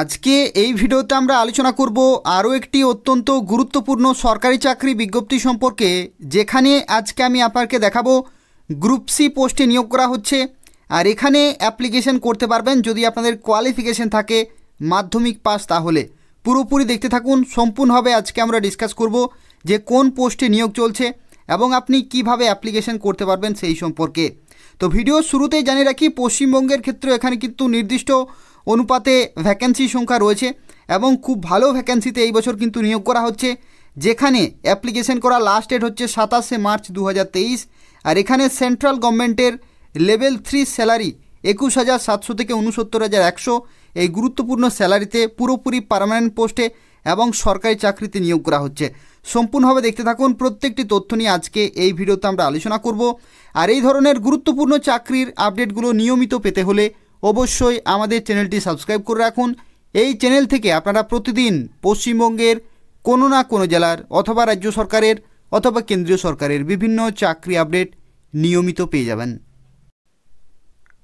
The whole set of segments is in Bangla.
আজকে এই ভিডিওতে আমরা আলোচনা করব আরও একটি অত্যন্ত গুরুত্বপূর্ণ সরকারি চাকরি বিজ্ঞপ্তি সম্পর্কে যেখানে আজকে আমি আপনাকে দেখাবো গ্রুপ সি পোস্টে নিয়োগ করা হচ্ছে আর এখানে অ্যাপ্লিকেশন করতে পারবেন যদি আপনাদের কোয়ালিফিকেশন থাকে মাধ্যমিক পাস তাহলে পুরোপুরি দেখতে থাকুন সম্পূর্ণভাবে আজকে আমরা ডিসকাস করব যে কোন পোস্টে নিয়োগ চলছে এবং আপনি কিভাবে অ্যাপ্লিকেশন করতে পারবেন সেই সম্পর্কে তো ভিডিও শুরুতেই জানিয়ে রাখি পশ্চিমবঙ্গের ক্ষেত্রে এখানে কিন্তু নির্দিষ্ট অনুপাতে ভ্যাকেন্সি সংখ্যা রয়েছে এবং খুব ভালো ভ্যাকেন্সিতে এই বছর কিন্তু নিয়োগ করা হচ্ছে যেখানে অ্যাপ্লিকেশন করা লাস্ট ডেট হচ্ছে সাতাশে মার্চ দু আর এখানে সেন্ট্রাল গভর্নমেন্টের লেভেল থ্রি স্যালারি একুশ হাজার সাতশো থেকে উনসত্তর হাজার একশো এই গুরুত্বপূর্ণ স্যালারিতে পুরোপুরি পারমানেন্ট পোস্টে এবং সরকারি চাকরিতে নিয়োগ করা হচ্ছে সম্পূর্ণভাবে দেখতে থাকুন প্রত্যেকটি তথ্য নিয়ে আজকে এই ভিডিওতে আমরা আলোচনা করব আর এই ধরনের গুরুত্বপূর্ণ চাকরির আপডেটগুলো নিয়মিত পেতে হলে অবশ্যই আমাদের চ্যানেলটি সাবস্ক্রাইব করে রাখুন এই চ্যানেল থেকে আপনারা প্রতিদিন পশ্চিমবঙ্গের কোনো না কোনো জেলার অথবা রাজ্য সরকারের অথবা কেন্দ্রীয় সরকারের বিভিন্ন চাকরি আপডেট নিয়মিত পেয়ে যাবেন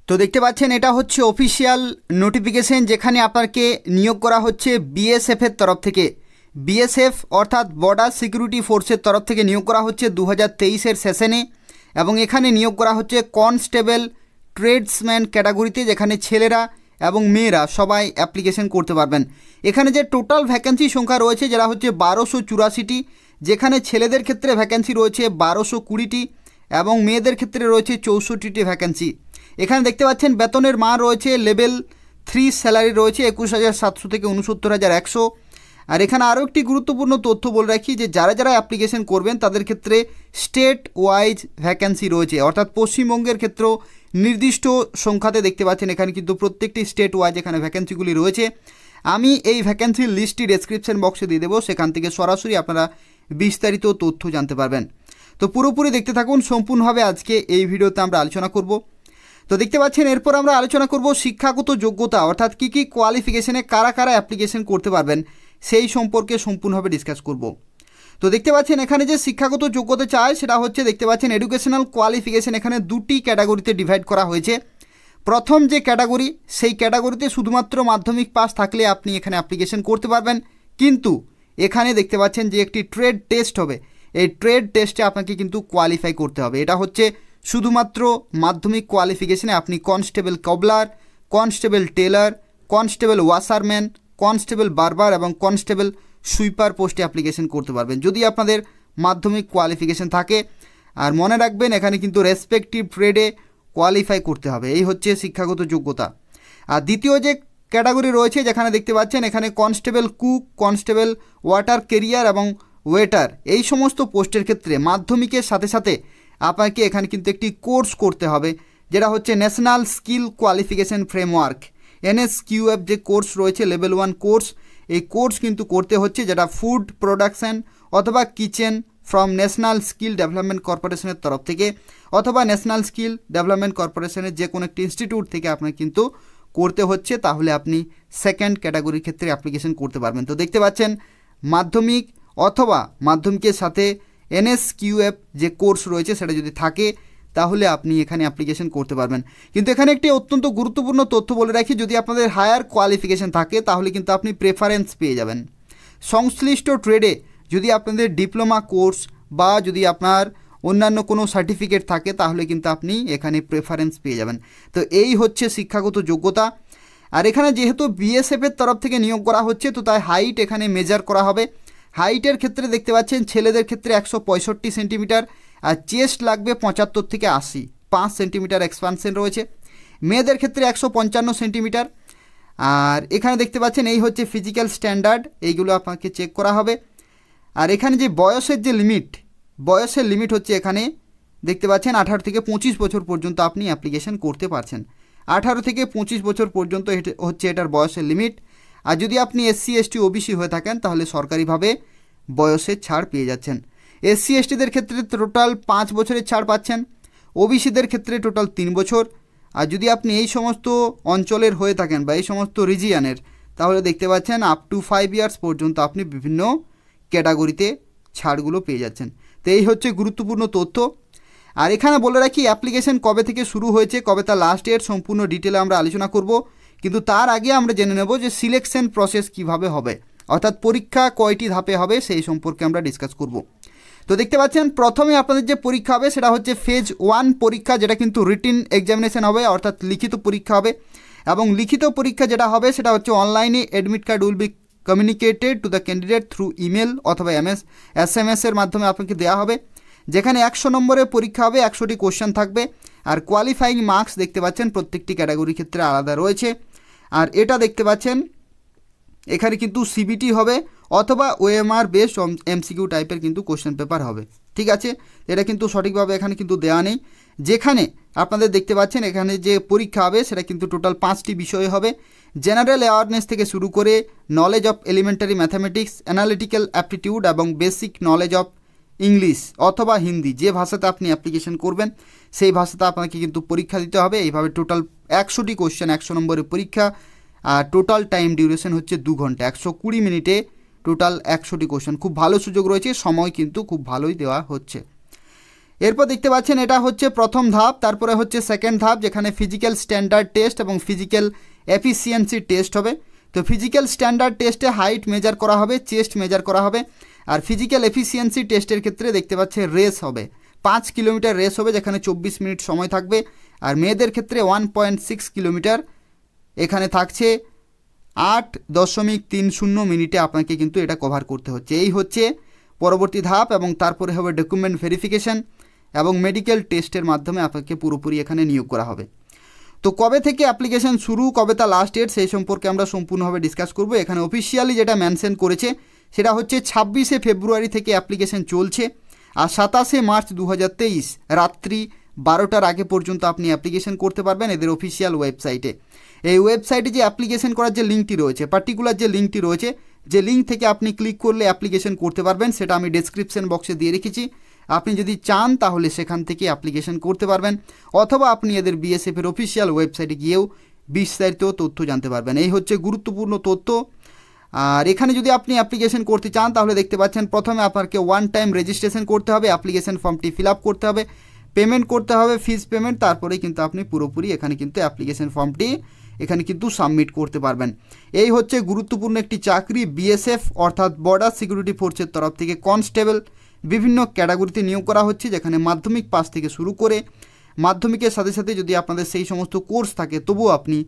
তো দেখতে পাচ্ছেন এটা হচ্ছে অফিসিয়াল নোটিফিকেশন যেখানে আপনাকে নিয়োগ করা হচ্ছে বিএসএফের তরফ থেকে বিএসএফ অর্থাৎ বর্ডার সিকিউরিটি ফোর্সের তরফ থেকে নিয়োগ করা হচ্ছে দু হাজার তেইশের সেশনে এবং এখানে নিয়োগ করা হচ্ছে কনস্টেবল ট্রেডসম্যান ক্যাটাগরিতে যেখানে ছেলেরা এবং মেয়েরা সবাই অ্যাপ্লিকেশন করতে পারবেন এখানে যে টোটাল ভ্যাকেন্সি সংখ্যা রয়েছে যারা হচ্ছে বারোশো চুরাশিটি যেখানে ছেলেদের ক্ষেত্রে ভ্যাকেন্সি রয়েছে বারোশো কুড়িটি এবং মেয়েদের ক্ষেত্রে রয়েছে চৌষট্টিটি ভ্যাকেন্সি এখানে দেখতে পাচ্ছেন বেতনের মান রয়েছে লেভেল থ্রি স্যালারি রয়েছে একুশ হাজার সাতশো থেকে উনসত্তর হাজার একশো আর এখানে আরও একটি গুরুত্বপূর্ণ তথ্য বলে রাখি যে যারা যারা অ্যাপ্লিকেশন করবেন তাদের ক্ষেত্রে স্টেট ওয়াইজ ভ্যাকেন্সি রয়েছে অর্থাৎ পশ্চিমবঙ্গের ক্ষেত্রেও নির্দিষ্ট সংখ্যাতে দেখতে পাচ্ছেন এখানে কিন্তু প্রত্যেকটি স্টেট ওয়াইজ এখানে ভ্যাকেন্সিগুলি রয়েছে আমি এই ভ্যাকেন্সির লিস্টটি ডেসক্রিপশন বক্সে দিয়ে দেবো সেখান থেকে সরাসরি আপনারা বিস্তারিত তথ্য জানতে পারবেন তো পুরোপুরি দেখতে থাকুন সম্পূর্ণভাবে আজকে এই ভিডিওতে আমরা আলোচনা করব তো দেখতে পাচ্ছেন এরপর আমরা আলোচনা করব শিক্ষাগত যোগ্যতা অর্থাৎ কী কী কোয়ালিফিকেশনে কারা কারা অ্যাপ্লিকেশান করতে পারবেন সেই সম্পর্কে সম্পূর্ণভাবে ডিসকাস করব তো দেখতে পাচ্ছেন এখানে যে শিক্ষাগত যোগ্যতা চায় সেটা হচ্ছে দেখতে পাচ্ছেন এডুকেশনাল কোয়ালিফিকেশন এখানে দুটি ক্যাটাগরিতে ডিভাইড করা হয়েছে প্রথম যে ক্যাটাগরি সেই ক্যাটাগরিতে শুধুমাত্র মাধ্যমিক পাস থাকলে আপনি এখানে অ্যাপ্লিকেশন করতে পারবেন কিন্তু এখানে দেখতে পাচ্ছেন যে একটি ট্রেড টেস্ট হবে এই ট্রেড টেস্টে আপনাকে কিন্তু কোয়ালিফাই করতে হবে এটা হচ্ছে শুধুমাত্র মাধ্যমিক কোয়ালিফিকেশনে আপনি constable cobbler constable tailor constable washerman constable barber এবং কনস্টেবল সুইপার পোস্টে অ্যাপ্লিকেশন করতে পারবেন যদি আপনাদের মাধ্যমিক কোয়ালিফিকেশন থাকে আর মনে রাখবেন এখানে কিন্তু রেসপেক্টিভ ট্রেডে কোয়ালিফাই করতে হবে এই হচ্ছে শিক্ষাগত যোগ্যতা আর দ্বিতীয় যে ক্যাটাগরি রয়েছে যেখানে দেখতে পাচ্ছেন এখানে constable cook constable water carrier এবং ওয়েটার এই সমস্ত পোস্টের ক্ষেত্রে মাধ্যমিকের সাথে সাথে আপনাকে এখানে কিন্তু একটি কোর্স করতে হবে যেটা হচ্ছে national skill qualification framework NSQF যে কোর্স রয়েছে লেভেল ওয়ান কোর্স এই কোর্স কিন্তু করতে হচ্ছে যেটা ফুড প্রোডাকশান অথবা kitchen from national skill development কর্পোরেশনের তরফ থেকে অথবা ন্যাশনাল স্কিল ডেভেলপমেন্ট কর্পোরেশনের যে কোনো একটি ইনস্টিটিউট থেকে আপনার কিন্তু করতে হচ্ছে তাহলে আপনি সেকেন্ড ক্যাটাগরির ক্ষেত্রে অ্যাপ্লিকেশন করতে পারবেন তো দেখতে পাচ্ছেন মাধ্যমিক অথবা মাধ্যমিকের সাথে এনএসকিউএফ যে কোর্স রয়েছে সেটা যদি থাকে তাহলে আপনি এখানে অ্যাপ্লিকেশন করতে পারবেন কিন্তু এখানে একটি অত্যন্ত গুরুত্বপূর্ণ তথ্য বলে রাখি যদি আপনাদের হায়ার কোয়ালিফিকেশান থাকে তাহলে কিন্তু আপনি প্রেফারেন্স পেয়ে যাবেন সংশ্লিষ্ট ট্রেডে যদি আপনাদের ডিপ্লোমা কোর্স বা যদি আপনার অন্যান্য কোনো সার্টিফিকেট থাকে তাহলে কিন্তু আপনি এখানে প্রেফারেন্স পেয়ে যাবেন তো এই হচ্ছে শিক্ষাগত যোগ্যতা আর এখানে যেহেতু বিএসএফের তরফ থেকে নিয়োগ করা হচ্ছে তো তাই হাইট এখানে মেজার করা হবে হাইটের ক্ষেত্রে দেখতে পাচ্ছেন ছেলেদের ক্ষেত্রে একশো সেন্টিমিটার আর চেস্ট লাগবে পঁচাত্তর থেকে আশি পাঁচ সেন্টিমিটার এক্সপানশন রয়েছে মেয়েদের ক্ষেত্রে একশো পঞ্চান্ন সেন্টিমিটার আর এখানে দেখতে পাচ্ছেন এই হচ্ছে ফিজিক্যাল স্ট্যান্ডার্ড এইগুলো আপনাকে চেক করা হবে আর এখানে যে বয়সের যে লিমিট বয়সের লিমিট হচ্ছে এখানে দেখতে পাচ্ছেন আঠারো থেকে পঁচিশ বছর পর্যন্ত আপনি অ্যাপ্লিকেশন করতে পারছেন আঠারো থেকে পঁচিশ বছর পর্যন্ত হচ্ছে এটার বয়সের লিমিট আর যদি আপনি এসসি এসটি ওবিসি হয়ে থাকেন তাহলে সরকারিভাবে বয়সের ছাড় পেয়ে যাচ্ছেন এসসি এসটিদের ক্ষেত্রে টোটাল পাঁচ বছরের ছাড় পাচ্ছেন ওবিসিদের ক্ষেত্রে টোটাল তিন বছর আর যদি আপনি এই সমস্ত অঞ্চলের হয়ে থাকেন বা এই সমস্ত রিজিয়ানের তাহলে দেখতে পাচ্ছেন আপ টু ফাইভ ইয়ার্স পর্যন্ত আপনি বিভিন্ন ক্যাটাগরিতে ছাড়গুলো পেয়ে যাচ্ছেন তো এই হচ্ছে গুরুত্বপূর্ণ তথ্য আর এখানে বলে রাখি অ্যাপ্লিকেশন কবে থেকে শুরু হয়েছে কবে তার লাস্ট ইয়ার সম্পূর্ণ ডিটেলে আমরা আলোচনা করব কিন্তু তার আগে আমরা জেনে নেব যে সিলেকশন প্রসেস কিভাবে হবে অর্থাৎ পরীক্ষা কয়টি ধাপে হবে সেই সম্পর্কে আমরা ডিসকাস করবো তো দেখতে পাচ্ছেন প্রথমে আপনাদের যে পরীক্ষা হবে সেটা হচ্ছে ফেজ ওয়ান পরীক্ষা যেটা কিন্তু রিটিন এক্সামিনেশন হবে অর্থাৎ লিখিত পরীক্ষা হবে এবং লিখিত পরীক্ষা যেটা হবে সেটা হচ্ছে অনলাইনে admit card will be communicated to the candidate through email অথবা এম এস এস এম এসের মাধ্যমে আপনাকে দেওয়া হবে যেখানে একশো নম্বরের পরীক্ষা হবে একশোটি কোশ্চেন থাকবে আর কোয়ালিফাইং মার্কস দেখতে পাচ্ছেন প্রত্যেকটি ক্যাটাগরির ক্ষেত্রে আলাদা রয়েছে আর এটা দেখতে পাচ্ছেন এখানে কিন্তু সিবিটি হবে অথবা ওএমআর বেস এমসিকিউ টাইপের কিন্তু কোশ্চেন পেপার হবে ঠিক আছে এটা কিন্তু সঠিকভাবে এখানে কিন্তু দেওয়া নেই যেখানে আপনাদের দেখতে পাচ্ছেন এখানে যে পরীক্ষা হবে সেটা কিন্তু টোটাল পাঁচটি বিষয় হবে জেনারেল অ্যাওয়ারনেস থেকে শুরু করে knowledge of elementary mathematics analytical aptitude এবং বেসিক নলেজ অফ ইংলিশ অথবা হিন্দি যে ভাষাতে আপনি অ্যাপ্লিকেশন করবেন সেই ভাষাতে আপনাকে কিন্তু পরীক্ষা দিতে হবে এইভাবে টোটাল একশোটি কোশ্চেন একশো নম্বরের পরীক্ষা আর টোটাল টাইম ডিউরেশন হচ্ছে দু ঘন্টা একশো কুড়ি মিনিটে টোটাল একশোটি কোয়েশন খুব ভালো সুযোগ রয়েছে সময় কিন্তু খুব ভালোই দেওয়া হচ্ছে এরপর দেখতে পাচ্ছেন এটা হচ্ছে প্রথম ধাপ তারপরে হচ্ছে সেকেন্ড ধাপ যেখানে ফিজিক্যাল স্ট্যান্ডার্ড টেস্ট এবং ফিজিক্যাল এফিসিয়েন্সি টেস্ট হবে তো ফিজিক্যাল স্ট্যান্ডার্ড টেস্টে হাইট মেজার করা হবে চেস্ট মেজার করা হবে আর ফিজিক্যাল এফিসিয়েন্সি টেস্টের ক্ষেত্রে দেখতে পাচ্ছে রেস হবে পাঁচ কিলোমিটার রেস হবে যেখানে চব্বিশ মিনিট সময় থাকবে আর মেয়েদের ক্ষেত্রে ওয়ান পয়েন্ট সিক্স কিলোমিটার এখানে থাকছে আট দশমিক তিন শূন্য মিনিটে আপনাকে কিন্তু এটা কভার করতে হচ্ছে এই হচ্ছে পরবর্তী ধাপ এবং তারপরে হবে ডকুমেন্ট ভেরিফিকেশান এবং মেডিকেল টেস্টের মাধ্যমে আপনাকে পুরোপুরি এখানে নিয়োগ করা হবে তো কবে থেকে অ্যাপ্লিকেশান শুরু কবে তা লাস্ট ডেট সেই সম্পর্কে আমরা সম্পূর্ণভাবে ডিসকাস করব এখানে অফিসিয়ালি যেটা মেনশন করেছে সেটা হচ্ছে ছাব্বিশে ফেব্রুয়ারি থেকে অ্যাপ্লিকেশান চলছে আর সাতাশে মার্চ দু রাত্রি বারোটার আগে পর্যন্ত আপনি অ্যাপ্লিকেশন করতে পারবেন এদের অফিসিয়াল ওয়েবসাইটে এই ওয়েবসাইটে যে অ্যাপ্লিকেশন করার যে লিঙ্কটি রয়েছে পার্টিকুলার যে লিঙ্কটি রয়েছে যে লিঙ্ক থেকে আপনি ক্লিক করলে অ্যাপ্লিকেশন করতে পারবেন সেটা আমি ডেসক্রিপশন বক্সে দিয়ে রেখেছি আপনি যদি চান তাহলে সেখান থেকে অ্যাপ্লিকেশন করতে পারবেন অথবা আপনি এদের বিএসএফের অফিসিয়াল ওয়েবসাইটে গিয়েও বিস্তারিত তথ্য জানতে পারবেন এই হচ্ছে গুরুত্বপূর্ণ তথ্য আর এখানে যদি আপনি অ্যাপ্লিকেশন করতে চান তাহলে দেখতে পাচ্ছেন প্রথমে আপনাকে ওয়ান টাইম রেজিস্ট্রেশন করতে হবে অ্যাপ্লিকেশন ফর্মটি ফিল করতে হবে পেমেন্ট করতে হবে ফিজ পেমেন্ট তারপরেই কিন্তু আপনি পুরোপুরি এখানে কিন্তু অ্যাপ্লিকেশন ফর্মটি এখানে কিন্তু সাবমিট করতে পারবেন এই হচ্ছে গুরুত্বপূর্ণ একটি চাকরি বিএসএফ অর্থাৎ বর্ডার সিকিউরিটি ফোর্সের তরফ থেকে কনস্টেবল বিভিন্ন ক্যাটাগরিতে নিয়োগ করা হচ্ছে যেখানে মাধ্যমিক পাস থেকে শুরু করে মাধ্যমিকের সাথে সাথে যদি আপনাদের সেই সমস্ত কোর্স থাকে তবুও আপনি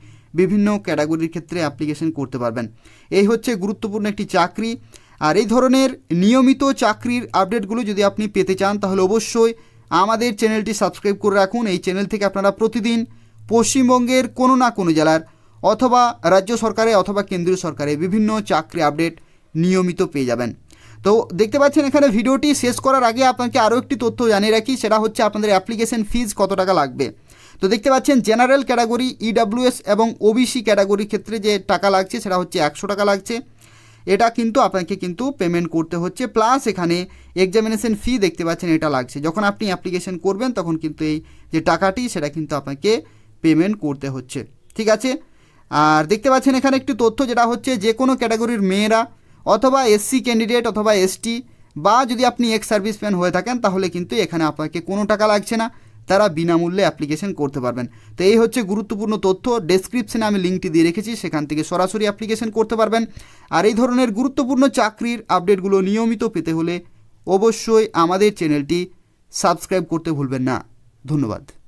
বিভিন্ন ক্যাটাগরির ক্ষেত্রে অ্যাপ্লিকেশন করতে পারবেন এই হচ্ছে গুরুত্বপূর্ণ একটি চাকরি আর এই ধরনের নিয়মিত চাকরির আপডেটগুলো যদি আপনি পেতে চান তাহলে অবশ্যই আমাদের চ্যানেলটি সাবস্ক্রাইব করে রাখুন এই চ্যানেল থেকে আপনারা প্রতিদিন পশ্চিমবঙ্গের কোনো না কোনো জেলার অথবা রাজ্য সরকারে অথবা কেন্দ্রীয় সরকারে বিভিন্ন চাকরি আপডেট নিয়মিত পেয়ে যাবেন তো দেখতে পাচ্ছেন এখানে ভিডিওটি শেষ করার আগে আপনাকে আরও একটি তথ্য জানিয়ে রাখি সেটা হচ্ছে আপনাদের অ্যাপ্লিকেশন ফিজ কত টাকা লাগবে তো দেখতে পাচ্ছেন জেনারেল ক্যাটাগরি ইডাব্লিউএস e এবং ওবিসি ক্যাটাগরির ক্ষেত্রে যে টাকা লাগছে সেটা হচ্ছে একশো টাকা লাগছে এটা কিন্তু আপনাকে কিন্তু পেমেন্ট করতে হচ্ছে প্লাস এখানে এক্সামিনেশন ফি দেখতে পাচ্ছেন এটা লাগছে যখন আপনি অ্যাপ্লিকেশন করবেন তখন কিন্তু এই যে টাকাটি সেটা কিন্তু আপনাকে পেমেন্ট করতে হচ্ছে ঠিক আছে আর দেখতে পাচ্ছেন এখানে একটি তথ্য যেটা হচ্ছে যে কোনো ক্যাটাগরির মেয়েরা অথবা এসসি ক্যান্ডিডেট অথবা এসটি বা যদি আপনি এক্স সার্ভিসম্যান হয়ে থাকেন তাহলে কিন্তু এখানে আপনাকে কোনো টাকা লাগছে না তারা বিনামূল্যে অ্যাপ্লিকেশন করতে পারবেন তো এই হচ্ছে গুরুত্বপূর্ণ তথ্য ডেসক্রিপশানে আমি লিঙ্কটি দিয়ে রেখেছি সেখান থেকে সরাসরি অ্যাপ্লিকেশন করতে পারবেন আর এই ধরনের গুরুত্বপূর্ণ চাকরির আপডেটগুলো নিয়মিত পেতে হলে অবশ্যই আমাদের চ্যানেলটি সাবস্ক্রাইব করতে ভুলবেন না ধন্যবাদ